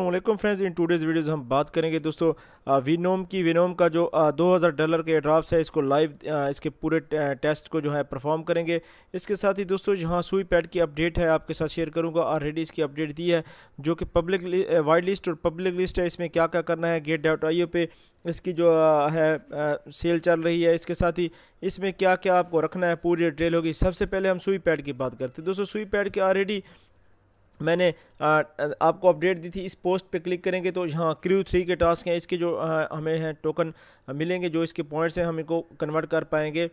Aslam friends in today's videos हम बात करेंगे दोस्तों विनोम की विनोम का जो दो हज़ार डॉलर के ड्राफ्ट है इसको लाइव इसके पूरे टेस्ट को जो है परफॉर्म करेंगे इसके साथ ही दोस्तों यहाँ सुई पैड की अपडेट है आपके साथ शेयर करूँगा ऑलरेडी इसकी अपडेट दी है जो कि पब्लिक वाइड लिस्ट और पब्लिक लिस्ट है इसमें क्या क्या करना है गेट डॉट आई पे इसकी जो है सेल चल रही है इसके साथ ही इसमें क्या क्या आपको रखना है पूरी डिटेल होगी सबसे पहले हम सुई पैड की बात करते हैं दोस्तों सुई पैड की ऑलरेडी मैंने आ, आपको अपडेट दी थी इस पोस्ट पे क्लिक करेंगे तो यहाँ क्रू थ्री के टास्क हैं इसके जो आ, हमें हैं टोकन मिलेंगे जो इसके पॉइंट्स हैं हम इनको कन्वर्ट कर पाएंगे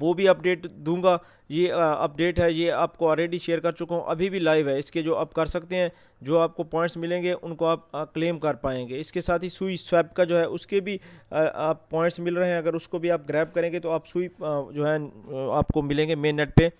वो भी अपडेट दूंगा ये अपडेट है ये आपको ऑलरेडी शेयर कर चुका हूँ अभी भी लाइव है इसके जो आप कर सकते हैं जो आपको पॉइंट्स मिलेंगे उनको आप क्लेम कर पाएंगे इसके साथ ही सुई स्वैप का जो है उसके भी आप पॉइंट्स मिल रहे हैं अगर उसको भी आप ग्रैब करेंगे तो आप सुई जो है आपको मिलेंगे मेन नेट पर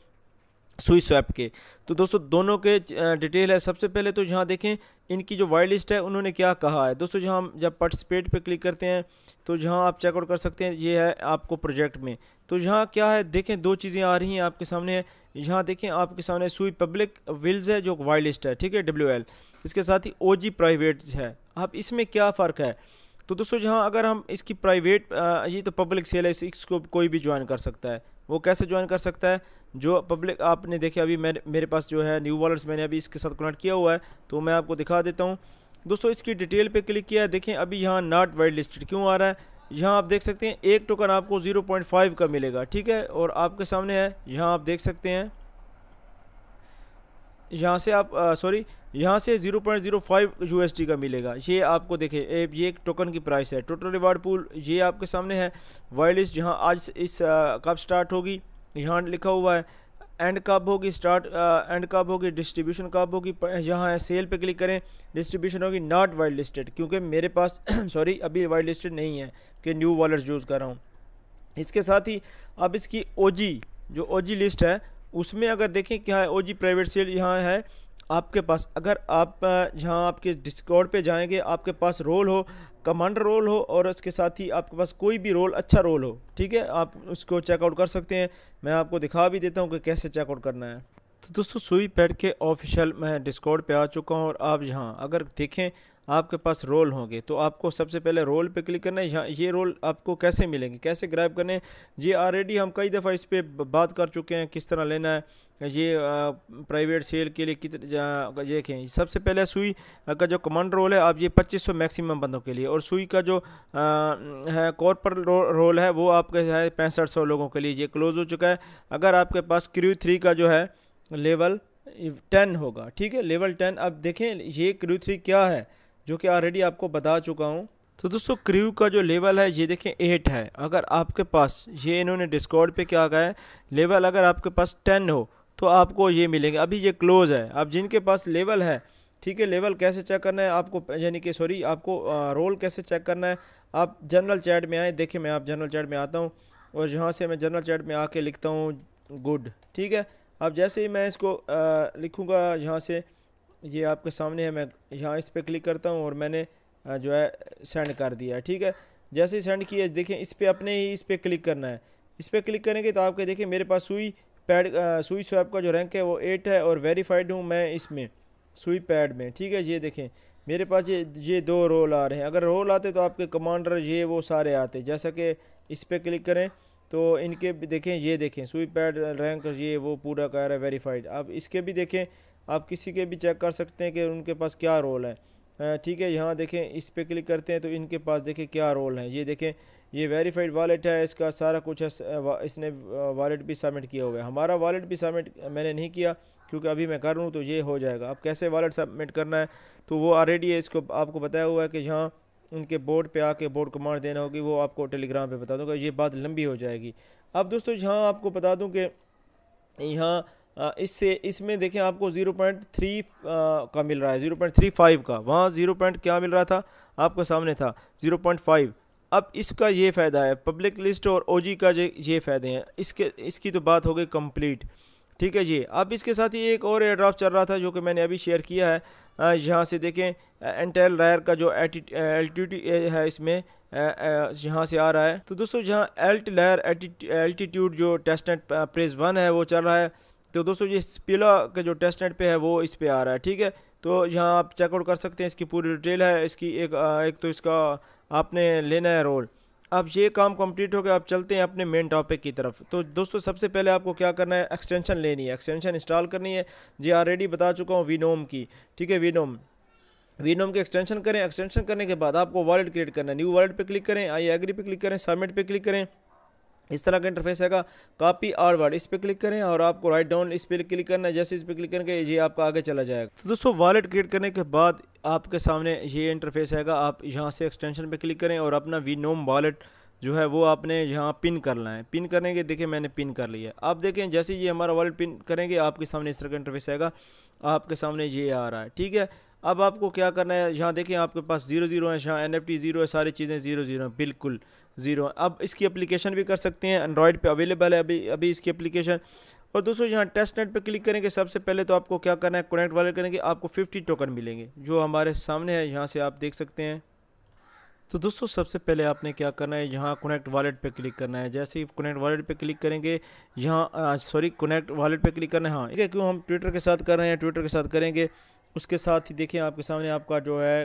सुई स्वैप के तो दोस्तों दोनों के डिटेल है सबसे पहले तो जहाँ देखें इनकी जो वाइल्ड लिस्ट है उन्होंने क्या कहा है दोस्तों जहाँ जब पार्टिसिपेट पे क्लिक करते हैं तो जहाँ आप चेकआउट कर सकते हैं ये है आपको प्रोजेक्ट में तो यहाँ क्या है देखें दो चीज़ें आ रही हैं आपके सामने यहाँ देखें आपके सामने सुई पब्लिक विल्स है जो वाइड लिस्ट है ठीक है डब्ल्यू इसके साथ ही ओ प्राइवेट है अब इसमें क्या फ़र्क है तो दोस्तों जहाँ अगर हम इसकी प्राइवेट ये तो पब्लिक सेल है इसको कोई भी ज्वाइन कर सकता है वो कैसे ज्वाइन कर सकता है जो पब्लिक आपने देखे अभी मेरे मेरे पास जो है न्यू वॉलेट्स मैंने अभी इसके साथ कनेक्ट किया हुआ है तो मैं आपको दिखा देता हूँ दोस्तों इसकी डिटेल पे क्लिक किया है देखें अभी यहाँ नॉट वाइड लिस्टेड क्यों आ रहा है यहाँ आप देख सकते हैं एक टोकन आपको 0.5 का मिलेगा ठीक है और आपके सामने है यहाँ आप देख सकते हैं यहाँ से आप सॉरी यहाँ से 0.05 यूएसडी का मिलेगा ये आपको ए, ये एक टोकन की प्राइस है टोटल रिवार्ड पूल ये आपके सामने है लिस्ट जहाँ आज इस आ, कब स्टार्ट होगी यहाँ लिखा हुआ है एंड कब होगी स्टार्ट एंड कब होगी डिस्ट्रीब्यूशन कब होगी यहाँ है सेल पे क्लिक करें डिस्ट्रीब्यूशन होगी नॉट वाइल्ड लिस्टेड क्योंकि मेरे पास सॉरी अभी वाइल्ड लिस्टेड नहीं है कि न्यू वॉलेट्स यूज़ कर रहा हूँ इसके साथ ही अब इसकी ओजी जो ओजी लिस्ट है उसमें अगर देखें क्या है ओजी प्राइवेट सेल यहाँ है आपके पास अगर आप जहाँ आपके डिस्कॉर्ड पे जाएंगे आपके पास रोल हो कमांडर रोल हो और उसके साथ ही आपके पास कोई भी रोल अच्छा रोल हो ठीक है आप उसको चेकआउट कर सकते हैं मैं आपको दिखा भी देता हूँ कि कैसे चेकआउट करना है तो दोस्तों सुई पैड के ऑफिशियल मैं डिस्कॉर्ड पे आ चुका हूँ और आप यहाँ अगर देखें आपके पास रोल होंगे तो आपको सबसे पहले रोल पे क्लिक करना है यहाँ ये रोल आपको कैसे मिलेंगे कैसे ग्रैब करने ये ऑलरेडी हम कई दफ़ा इस पर बात कर चुके हैं किस तरह लेना है ये प्राइवेट सेल के लिए कितने ये देखें सबसे पहले सुई का जो कमांड रोल है आप ये 2500 मैक्सिमम बंदों के लिए और सुई का जो आ, है कॉर्पर रोल है वो आपके है पैंसठ लोगों के लिए ये क्लोज़ हो चुका है अगर आपके पास क्रू थ्री का जो है लेवल टेन होगा ठीक है लेवल टेन अब देखें ये क्रू थ्री क्या है जो कि ऑलरेडी आपको बता चुका हूँ तो दोस्तों क्रू का जो लेवल है ये देखें एट है अगर आपके पास ये इन्होंने डिस्कॉर्ड पे क्या कहा है लेवल अगर आपके पास टेन हो तो आपको ये मिलेंगे अभी ये क्लोज़ है अब जिनके पास लेवल है ठीक है लेवल कैसे चेक करना है आपको यानी कि सॉरी आपको आ, रोल कैसे चेक करना है आप जनरल चैट में आएँ देखिए मैं आप जनरल चैट में आता हूँ और जहाँ से मैं जनरल चैट में आके लिखता हूँ गुड ठीक है अब जैसे ही मैं इसको लिखूँगा यहाँ से ये आपके सामने है मैं यहाँ इस पर क्लिक करता हूँ और मैंने आ, जो है सेंड कर दिया ठीक है जैसे ही सेंड किया देखें इस पर अपने ही इस पर क्लिक करना है इस पर क्लिक करेंगे तो आपके देखें मेरे पास सुई पैड सुई स्वैप का जो रैंक है वो एट है और वेरीफाइड हूँ मैं इसमें सुई पैड में ठीक है ये देखें मेरे पास ये ये दो रोल आ रहे हैं अगर रोल आते तो आपके कमांडर ये वो सारे आते जैसा कि इस पर क्लिक करें तो इनके भी देखें ये देखें सुई पैड रैंक ये वो पूरा कह रहा है वेरीफाइड आप इसके भी देखें आप किसी के भी चेक कर सकते हैं कि उनके पास क्या रोल है ठीक है यहाँ देखें इस पर क्लिक करते हैं तो इनके पास देखें क्या रोल है ये देखें ये वेरीफाइड वॉलेट है इसका सारा कुछ है इसने वॉलेट भी सबमिट किया हुआ है हमारा वॉलेट भी सबमिट मैंने नहीं किया क्योंकि अभी मैं कर लूँ तो ये हो जाएगा अब कैसे वॉलेट सबमिट करना है तो वो ऑलरेडी इसको आपको बताया हुआ है कि यहाँ उनके बोर्ड पे आके बोर्ड कमांड देना होगी वो आपको टेलीग्राम पे बता दूँगा ये बात लंबी हो जाएगी अब दोस्तों यहाँ आपको बता दूँ कि यहाँ इससे इसमें देखें आपको 0.3 का मिल रहा है 0.35 का वहाँ 0. क्या मिल रहा था आपके सामने था 0.5 अब इसका ये फ़ायदा है पब्लिक लिस्ट और जी का ये फ़ायदे हैं इसके इसकी तो बात हो गई कम्प्लीट ठीक है जी अब इसके साथ ही एक और ड्राफ्ट चल रहा था जो कि मैंने अभी शेयर किया है यहाँ से देखें एंटेल रायर का जो एल्टीट्यूड है इसमें यहाँ से आ रहा है तो दोस्तों जहाँ एल्ट लायर एल्टीट्यूड जो टेस्टनेट प्रेस वन है वो चल रहा है तो दोस्तों ये स्पिला के जो टेस्टनेट पे है वो इस पर आ रहा है ठीक है तो यहाँ आप चेकआउट कर सकते हैं इसकी पूरी डिटेल है इसकी एक एक तो इसका आपने लेना है रोल अब ये काम कंप्लीट हो गया आप चलते हैं अपने मेन टॉपिक की तरफ तो दोस्तों सबसे पहले आपको क्या करना है एक्सटेंशन लेनी है एक्सटेंशन इंस्टॉल करनी है जी ऑलरेडी बता चुका हूँ वीनोम की ठीक है वीनोम वीनोम के एक्सटेंशन करें एक्सटेंशन करने के बाद आपको वॉलेट क्रिएट करना है न्यू वॉलेट पर क्लिक करें आई एग्री पे क्लिक करें सबमिट पर क्लिक करें इस तरह का इंटरफेस हैगा कॉपी आर वर्ड इस पर क्लिक करें और आपको राइट डाउन इस पर क्लिक करना है जैसे इस पर क्लिक करेंगे ये आपका आगे चला जाएगा तो दोस्तों वॉलेट क्रिएट करने के बाद आपके सामने ये इंटरफेस हैगा आप यहाँ से एक्सटेंशन पर क्लिक करें और अपना वी नोम वॉलेट जो है वो आपने यहाँ पिन करना है पिन करने के देखिए मैंने पिन कर लिया आप देखें जैसे ये हमारा वॉलेट पिन करेंगे आपके सामने इस तरह का इंटरफेस आएगा आपके सामने ये आ रहा है ठीक है अब आपको क्या करना है यहाँ देखें आपके पास जीरो जीरो है यहाँ एन एफ टी जीरो है सारी चीज़ें जीरो जीरो हैं बिल्कुल जीरो है अब इसकी एप्लीकेशन भी कर सकते हैं एंड्रॉयड पे अवेलेबल है अभी अभी इसकी एप्लीकेशन और दोस्तों यहाँ टेस्ट नेट पर क्लिक करेंगे सबसे पहले तो आपको क्या करना है कनेक्ट वाले करेंगे आपको फिफ्टी टोकन मिलेंगे जो हमारे सामने है यहाँ से आप देख सकते हैं तो दोस्तों सबसे पहले आपने क्या करना है यहाँ कनेक्ट वॉलेट पे क्लिक करना है जैसे ही कनेक्ट वॉलेट पे क्लिक करेंगे यहाँ सॉरी कनेक्ट वॉलेट पे क्लिक करना है हाँ ठीक है क्यों हम ट्विटर के साथ कर रहे हैं ट्विटर के साथ करेंगे उसके साथ ही देखिए आपके सामने आपका जो है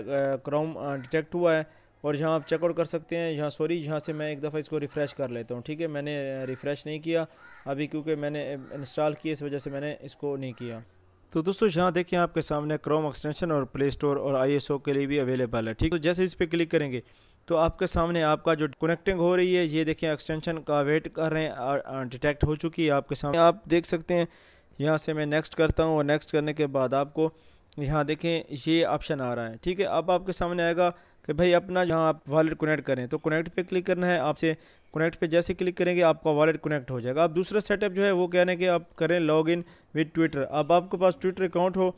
क्रोम डिटेक्ट हुआ है और यहाँ आप चेकआउट कर सकते हैं यहाँ सॉरी यहाँ से मैं एक दफ़ा इसको रिफ़्रेश कर लेता हूँ ठीक है मैंने रिफ़्रेश नहीं किया अभी क्योंकि मैंने इंस्टॉल किया इस वजह से मैंने इसको नहीं किया तो दोस्तों यहाँ देखिए आपके सामने क्रोम एक्सटेंशन और प्ले स्टोर और आई के लिए भी अवेलेबल है ठीक है तो जैसे इस पर क्लिक करेंगे तो आपके सामने आपका जो कनेक्टिंग हो रही है ये देखिए एक्सटेंशन का वेट कर रहे हैं डिटेक्ट हो चुकी है आपके सामने आप देख सकते हैं यहाँ से मैं नेक्स्ट करता हूँ और नेक्स्ट करने के बाद आपको यहाँ देखें ये ऑप्शन आ रहा है ठीक है अब आपके सामने आएगा कि भाई अपना जहाँ आप वॉलेट कनेक्ट करें तो कनेक्ट पे क्लिक करना है आपसे कनेक्ट पे जैसे क्लिक करेंगे आपका वॉलेट कनेक्ट हो जाएगा अब दूसरा सेटअप जो है वो कहने है कि आप करें लॉग इन विद ट्विटर अब आपके पास ट्विटर अकाउंट हो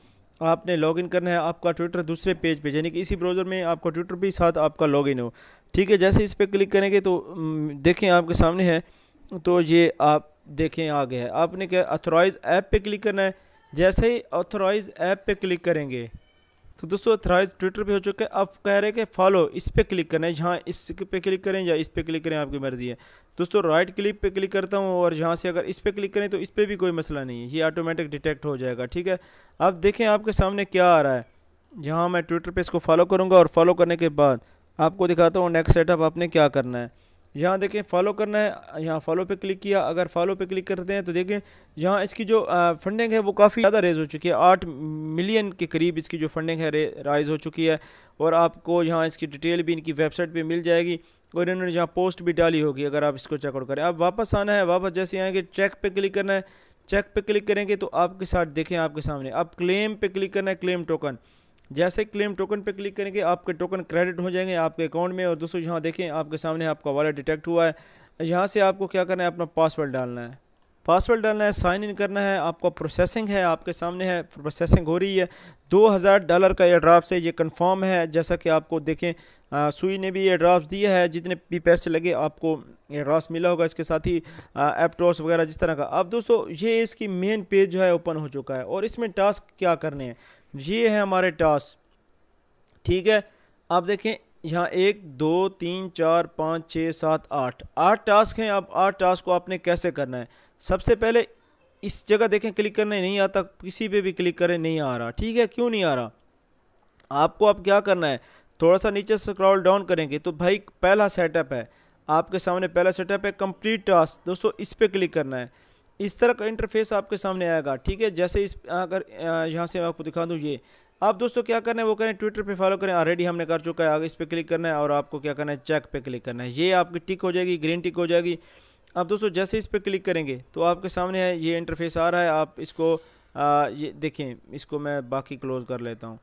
आपने लॉग इन करना है आपका ट्विटर दूसरे पेज पे यानी कि इसी ब्राउज़र में आपका ट्विटर भी साथ आपका लॉगिन हो ठीक है जैसे इस पर क्लिक करेंगे तो देखें आपके सामने है तो ये आप देखें आ गया है आपने क्या अथोराइज ऐप पर क्लिक करना है जैसे ही ऑथोराइज ऐप पे क्लिक करेंगे तो दोस्तों ऑथराइज ट्विटर पे हो चुका है अब कह रहे हैं कि फॉलो इस पर क्लिक करें जहाँ इस पे क्लिक करें या इस पर क्लिक करें आपकी मर्ज़ी है दोस्तों राइट क्लिक पे क्लिक करता हूँ और जहाँ से अगर इस पर क्लिक करें तो इस पर भी कोई मसला नहीं है ये ऑटोमेटिक डिटेक्ट हो जाएगा ठीक है अब देखें आपके सामने क्या आ रहा है यहाँ मैं ट्विटर पर इसको फॉलो करूँगा और फॉलो करने के बाद आपको दिखाता हूँ नेक्स्ट सेटअप आपने क्या करना है यहाँ देखें फॉलो करना है यहाँ फॉलो पे क्लिक किया अगर फॉलो पे क्लिक करते हैं तो देखें यहाँ इसकी जो फंडिंग है वो काफ़ी ज़्यादा रेज़ हो चुकी है आठ मिलियन के करीब इसकी जो फंडिंग है राइज़ हो चुकी है और आपको यहाँ इसकी डिटेल भी इनकी वेबसाइट पर मिल जाएगी और इन्होंने यहाँ पोस्ट भी डाली होगी अगर आप इसको चेकआउट करें आप वापस आना है वापस जैसे आएँगे चेक पर क्लिक करना है चेक पर क्लिक करेंगे तो आपके साथ देखें आपके सामने आप क्लेम पर क्लिक करना है क्लेम टोकन जैसे क्लेम टोकन पर क्लिक करेंगे आपके टोकन क्रेडिट हो जाएंगे आपके अकाउंट में और दोस्तों यहाँ देखें आपके सामने आपका वॉलेट डिटेक्ट हुआ है यहाँ से आपको क्या करना है अपना पासवर्ड डालना है पासवर्ड डालना है साइन इन करना है आपका प्रोसेसिंग है आपके सामने है प्रोसेसिंग हो रही है 2000 डॉलर का एड्राप से ये कंफर्म है जैसा कि आपको देखें आ, सुई ने भी एड्राप्स दिया है जितने भी पैसे लगे आपको एड्राप्स मिला होगा इसके साथ ही एपटॉस वगैरह जिस तरह का अब दोस्तों ये इसकी मेन पेज जो है ओपन हो चुका है और इसमें टास्क क्या करने हैं ये है हमारे टास्क ठीक है आप देखें यहाँ एक दो तीन चार पाँच छः सात आठ आठ टास्क हैं अब आठ टास्क को आपने कैसे करना है सबसे पहले इस जगह देखें क्लिक करने नहीं आता किसी पे भी क्लिक करें नहीं आ रहा ठीक है क्यों नहीं आ रहा आपको अब आप क्या करना है थोड़ा सा नीचे स्क्रॉल डाउन करेंगे तो भाई पहला सेटअप है आपके सामने पहला सेटअप है कंप्लीट टास्क दोस्तों इस पर क्लिक करना है इस तरह का इंटरफेस आपके सामने आएगा ठीक है जैसे इस अगर यहाँ से मैं आपको दिखा दूँ ये आप दोस्तों क्या करना है वो करें ट्विटर पे फॉलो करें ऑलरेडी हमने कर चुका है आगे इस पर क्लिक करना है और आपको क्या करना है चेक पे क्लिक करना है ये आपकी टिक हो जाएगी ग्रीन टिक हो जाएगी अब दोस्तों जैसे इस पर क्लिक करेंगे तो आपके सामने है ये इंटरफेस आ रहा है आप इसको आ, ये देखें इसको मैं बाकी क्लोज़ कर लेता हूँ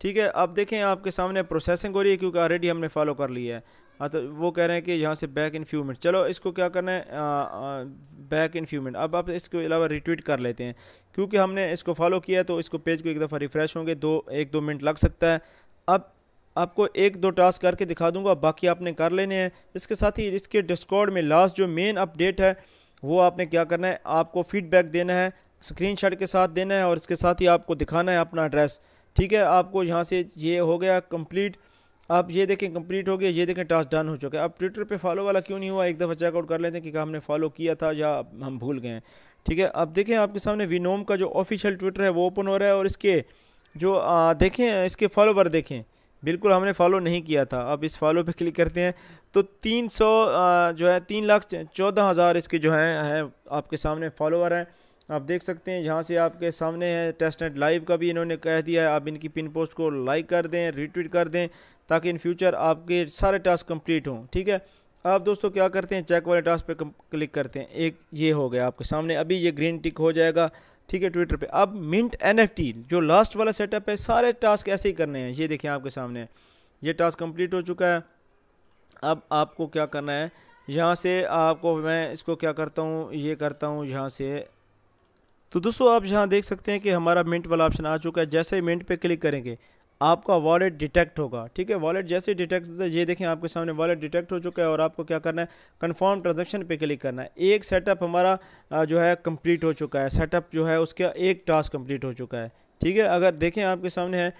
ठीक है अब देखें आपके सामने प्रोसेसिंग हो रही है क्योंकि ऑलरेडी हमने फॉलो कर लिया है हाँ तो वो कह रहे हैं कि यहाँ से बैक इन फ्यू मिनट चलो इसको क्या करना है आ, आ, बैक इन फ्यू मिनट अब आप इसके अलावा रिट्वीट कर लेते हैं क्योंकि हमने इसको फॉलो किया तो इसको पेज को एक दफ़ा रिफ़्रेश होंगे दो एक दो मिनट लग सकता है अब आपको एक दो टास्क करके दिखा दूंगा बाकी आपने कर लेने हैं इसके साथ ही इसके डिस्कॉर्ड में लास्ट जो मेन अपडेट है वो आपने क्या करना है आपको फीडबैक देना है स्क्रीन के साथ देना है और इसके साथ ही आपको दिखाना है अपना एड्रेस ठीक है आपको यहाँ से ये हो गया कम्प्लीट आप ये देखें कंप्लीट हो गया ये देखें टास्क डन हो चुका है अब ट्विटर पे फॉलो वाला क्यों नहीं हुआ एक दफ़ा चेकआउट कर लेते हैं कि हमने फॉलो किया था या हम भूल गए हैं ठीक है अब देखें आपके सामने विनोम का जो ऑफिशियल ट्विटर है वो ओपन हो रहा है और इसके जो आ, देखें इसके फॉलोवर देखें बिल्कुल हमने फॉलो नहीं किया था अब इस फॉलो पर क्लिक करते हैं तो तीन जो है तीन लाख चौदह हज़ार इसके जो हैं हैं आपके सामने फॉलोवर हैं आप देख सकते हैं यहाँ से आपके सामने है टेस्ट नेट लाइव का भी इन्होंने कह दिया है आप इनकी पिन पोस्ट को लाइक कर दें रीट्वीट कर दें ताकि इन फ्यूचर आपके सारे टास्क कंप्लीट हों ठीक है आप दोस्तों क्या करते हैं चेक वाले टास्क पे क्लिक करते हैं एक ये हो गया आपके सामने अभी ये ग्रीन टिक हो जाएगा ठीक है ट्विटर पे अब मिंट एन जो लास्ट वाला सेटअप है सारे टास्क ऐसे ही करने हैं ये देखें आपके सामने ये टास्क कम्प्लीट हो चुका है अब आपको क्या करना है यहाँ से आपको मैं इसको क्या करता हूँ ये करता हूँ यहाँ से तो दोस्तों आप यहाँ देख सकते हैं कि हमारा मिंट वाला ऑप्शन आ चुका है जैसे ही मिंट पे क्लिक करेंगे आपका वॉलेट डिटेक्ट होगा ठीक है वॉलेट जैसे डिटेक्ट होता है ये देखें आपके सामने वॉलेट डिटेक्ट हो चुका है और आपको क्या करना है कन्फर्म ट्रांजेक्शन पे क्लिक करना है एक सेटअप हमारा जो है कंप्लीट हो चुका है सेटअप जो है उसका एक टास्क कंप्लीट हो चुका है ठीक है अगर देखें आपके सामने है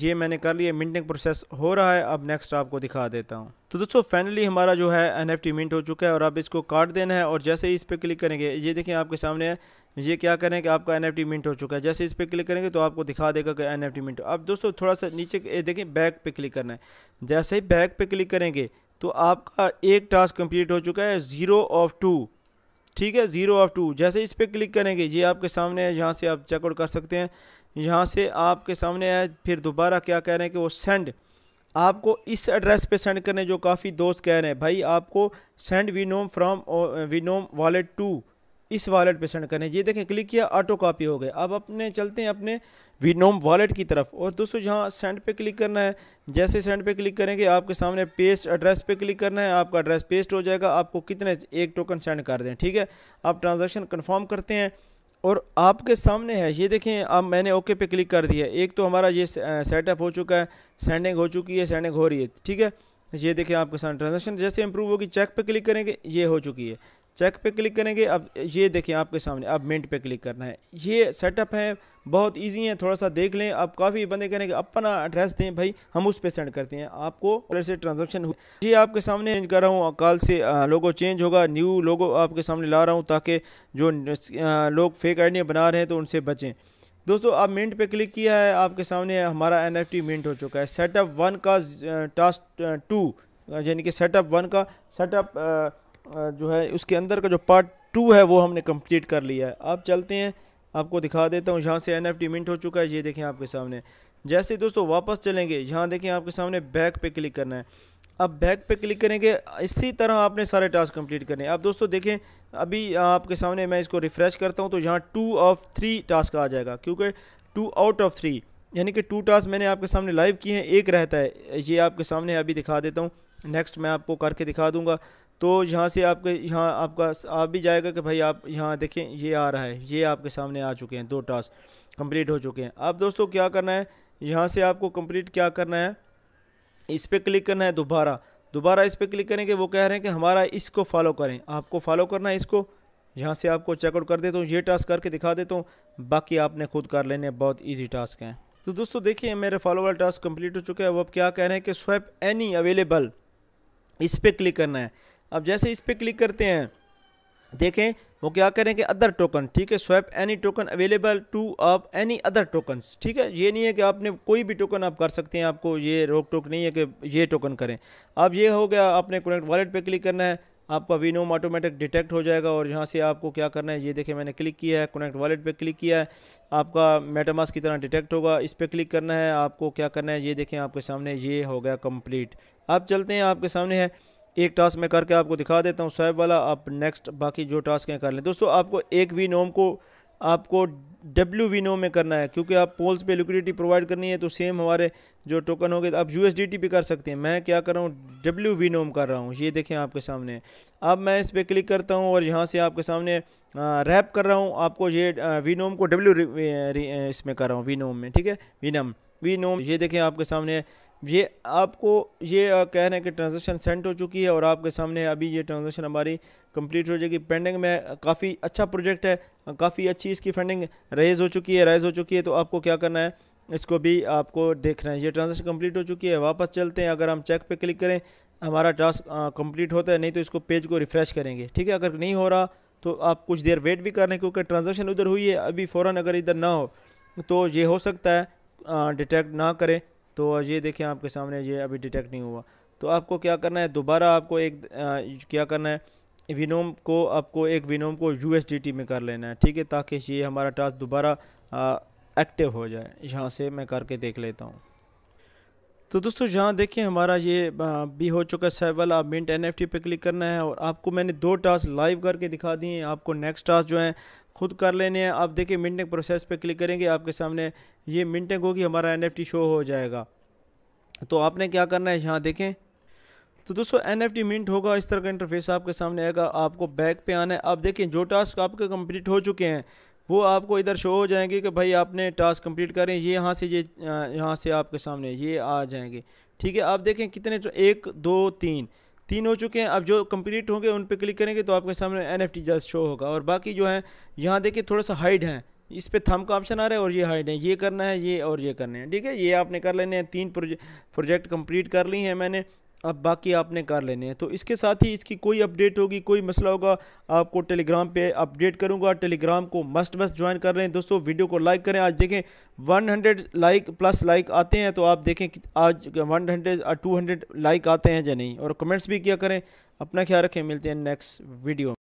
ये मैंने कर लिया मिंटिंग प्रोसेस हो रहा है अब नेक्स्ट आपको दिखा देता हूँ तो दोस्तों फाइनली हमारा जो है एन मिंट हो चुका है और अब इसको काट देना है और जैसे ही इस पर क्लिक करेंगे ये देखें आपके सामने है ये क्या करें कि आपका एन मिंट हो चुका है जैसे इस पर क्लिक करेंगे तो आपको दिखा देगा कि एन मिंट अब दोस्तों थोड़ा सा नीचे देखें बैक पे क्लिक करना है जैसे ही बैक पे क्लिक करेंगे तो आपका एक टास्क कंप्लीट हो चुका है ज़ीरो ऑफ टू ठीक है ज़ीरो ऑफ टू जैसे इस पर क्लिक करेंगे ये आपके सामने है यहाँ से आप चेकआउट कर सकते हैं यहाँ से आपके सामने है फिर दोबारा क्या कह रहे हैं कि वो सेंड आपको इस एड्रेस पे सेंड करने जो काफ़ी दोस्त कह रहे हैं भाई आपको send venom from venom wallet to इस वॉलेट पे सेंड करें ये देखें क्लिक किया ऑटो कॉपी हो गए अब अपने चलते हैं अपने वीनोम वॉलेट की तरफ और दोस्तों जहाँ सेंड पे क्लिक करना है जैसे सेंड पे क्लिक करेंगे आपके सामने पेस्ट एड्रेस पे क्लिक करना है आपका एड्रेस पेस्ट हो जाएगा आपको कितने एक टोकन सेंड कर दें ठीक है आप ट्रांजेक्शन कन्फर्म करते हैं और आपके सामने है ये देखें अब मैंने ओके पे क्लिक कर दिया एक तो हमारा ये सेटअप हो चुका है सेंडिंग हो चुकी है सेंडिंग हो रही है ठीक है ये देखें आपके सामने ट्रांजेक्शन जैसे इंप्रूव होगी चेक पे क्लिक करेंगे ये हो चुकी है चेक पे क्लिक करेंगे अब ये देखिए आपके सामने अब मिनट पे क्लिक करना है ये सेटअप है बहुत इजी है थोड़ा सा देख लें अब काफ़ी बंदे कह रहे हैं कि अपना एड्रेस दें भाई हम उस पे सेंड करते हैं आपको कलर से ट्रांजेक्शन ये आपके सामने चेंज कर रहा हूँ कल से लोगो चेंज होगा न्यू लोगो आपके सामने ला रहा हूँ ताकि जो लोग फेक आई बना रहे हैं तो उनसे बचें दोस्तों आप मिनट पे क्लिक किया है आपके सामने हमारा एन एफ मिनट हो चुका है सेटअप वन का टास्क टू यानी कि सेटअप वन का सेटअप जो है उसके अंदर का जो पार्ट टू है वो हमने कंप्लीट कर लिया है अब चलते हैं आपको दिखा देता हूँ यहाँ से एन एफ मिंट हो चुका है ये देखें आपके सामने जैसे दोस्तों वापस चलेंगे यहाँ देखें आपके सामने बैक पे क्लिक करना है अब बैक पे क्लिक करेंगे इसी तरह आपने सारे टास्क कंप्लीट करने हैं अब दोस्तों देखें अभी आपके सामने मैं इसको रिफ़्रेश करता हूँ तो यहाँ टू ऑफ थ्री टास्क आ जाएगा क्योंकि टू आउट ऑफ थ्री यानी कि टू टास्क मैंने आपके सामने लाइव किए हैं एक रहता है ये आपके सामने अभी दिखा देता हूँ नेक्स्ट मैं आपको करके दिखा दूँगा तो यहाँ से आपके यहाँ आपका आप भी जाएगा कि भाई आप यहाँ देखें ये आ रहा है ये आपके सामने आ चुके हैं दो टास्क कंप्लीट हो चुके हैं अब दोस्तों क्या करना है यहाँ से आपको कंप्लीट क्या करना है इस पर क्लिक करना है दोबारा दोबारा इस पर क्लिक करेंगे वो कह रहे हैं कि हमारा इसको फॉलो करें आपको फॉलो करना है इसको यहाँ से आपको चेकआउट कर देता हूँ ये टास्क करके दिखा देता हूँ बाकी आपने खुद कर लेने बहुत ईजी टास्क हैं तो दोस्तों देखिए मेरे फॉलोवर टास्क कम्प्लीट हो चुका है अब अब क्या कह रहे हैं कि स्वैप एनी अवेलेबल इस पर क्लिक करना है अब जैसे इस पर क्लिक करते हैं देखें वो क्या करें कि अदर टोकन ठीक है swap any token available two of any other tokens ठीक है ये नहीं है कि आपने कोई भी टोकन आप कर सकते हैं आपको ये रोक टोक नहीं है कि ये टोकन करें अब ये हो गया आपने कनेक्ट वॉलेट पे क्लिक करना है आपका वीनोम ऑटोमेटिक डिटेक्ट हो जाएगा और यहाँ से आपको क्या करना है ये देखें मैंने क्लिक किया है कनेक्ट वॉलेट पर क्लिक किया है आपका मेटामास की तरह डिटेक्ट होगा इस पर क्लिक करना है आपको क्या करना है ये देखें आपके सामने ये हो गया कम्प्लीट अब चलते हैं आपके सामने है एक टास्क मैं करके आपको दिखा देता हूँ स्वैप वाला आप नेक्स्ट बाकी जो टास्क हैं कर लें दोस्तों आपको एक वी नोम को आपको डब्ल्यू वी नोम में करना है क्योंकि आप पोल्स पे लिक्विडिटी प्रोवाइड करनी है तो सेम हमारे जो टोकन हो गए आप यू पे कर सकते हैं मैं क्या कर रहा हूँ डब्ल्यू वी नोम कर रहा हूँ ये देखें आपके सामने अब मैं इस पर क्लिक करता हूँ और यहाँ से आपके सामने रैप कर रहा हूँ आपको ये वी नोम को डब्ल्यू इसमें कर रहा हूँ वी नोम में ठीक है वी नम वी नोम ये देखें आपके सामने ये आपको ये कह रहे हैं कि ट्रांजेक्शन सेंड हो चुकी है और आपके सामने अभी ये ट्रांजेक्शन हमारी कंप्लीट हो जाएगी पेंडिंग में काफ़ी अच्छा प्रोजेक्ट है काफ़ी अच्छी इसकी फंडिंग रेज हो चुकी है राइज हो चुकी है तो आपको क्या करना है इसको भी आपको देखना है ये ट्रांजेक्शन कम्प्लीट हो चुकी है वापस चलते हैं अगर हम चेक पर क्लिक करें हमारा टास्क कम्प्लीट होता है नहीं तो इसको पेज को रिफ़्रेश करेंगे ठीक है अगर नहीं हो रहा तो आप कुछ देर वेट भी कर रहे हैं क्योंकि ट्रांजेक्शन उधर हुई है अभी फ़ौर अगर इधर ना हो तो ये हो सकता है डिटेक्ट ना करें तो ये देखें आपके सामने ये अभी डिटेक्ट नहीं हुआ तो आपको क्या करना है दोबारा आपको एक आ, क्या करना है विनोम को आपको एक विनोम को यू में कर लेना है ठीक है ताकि ये हमारा टास्क दोबारा एक्टिव हो जाए यहाँ से मैं करके देख लेता हूँ तो दोस्तों यहाँ देखिए हमारा ये भी हो चुका है सेवल आप मिंट एन पे क्लिक करना है और आपको मैंने दो टास्क लाइव करके दिखा दिए हैं आपको नेक्स्ट टास्क जो है खुद कर लेने हैं आप देखिए मिंटिंग प्रोसेस पे क्लिक करेंगे आपके सामने ये मिंटिंग होगी हमारा एन शो हो जाएगा तो आपने क्या करना है यहाँ देखें तो दोस्तों एन एफ मिंट होगा इस तरह का इंटरफेस आपके सामने आएगा आपको बैक पे आना है आप देखें जो टास्क आपके कंप्लीट हो चुके हैं वो आपको इधर शो हो जाएंगे कि भाई आपने टास्क कंप्लीट करें ये यहाँ से ये यहाँ से आपके सामने ये आ जाएंगे ठीक है आप देखें कितने तो एक दो तीन तीन हो चुके हैं अब जो कंप्लीट होंगे उन पर क्लिक करेंगे तो आपके सामने एन एफ जस्ट शो होगा और बाकी जो है यहाँ देखिए थोड़ा सा हाइड है इस पर थम का ऑप्शन आ रहा है और ये हाइड है ये करना है ये और ये करना है ठीक है ये आपने कर लेने हैं तीन प्रोजेक्ट कंप्लीट कर ली हैं मैंने अब बाकी आपने कर लेने हैं तो इसके साथ ही इसकी कोई अपडेट होगी कोई मसला होगा आपको टेलीग्राम पे अपडेट करूंगा टेलीग्राम को मस्ट मस्ट ज्वाइन कर रहे हैं दोस्तों वीडियो को लाइक करें आज देखें 100 लाइक प्लस लाइक आते हैं तो आप देखें आज 100 हंड्रेड टू लाइक आते हैं या नहीं और कमेंट्स भी किया करें अपना ख्याल रखें मिलते हैं नेक्स्ट वीडियो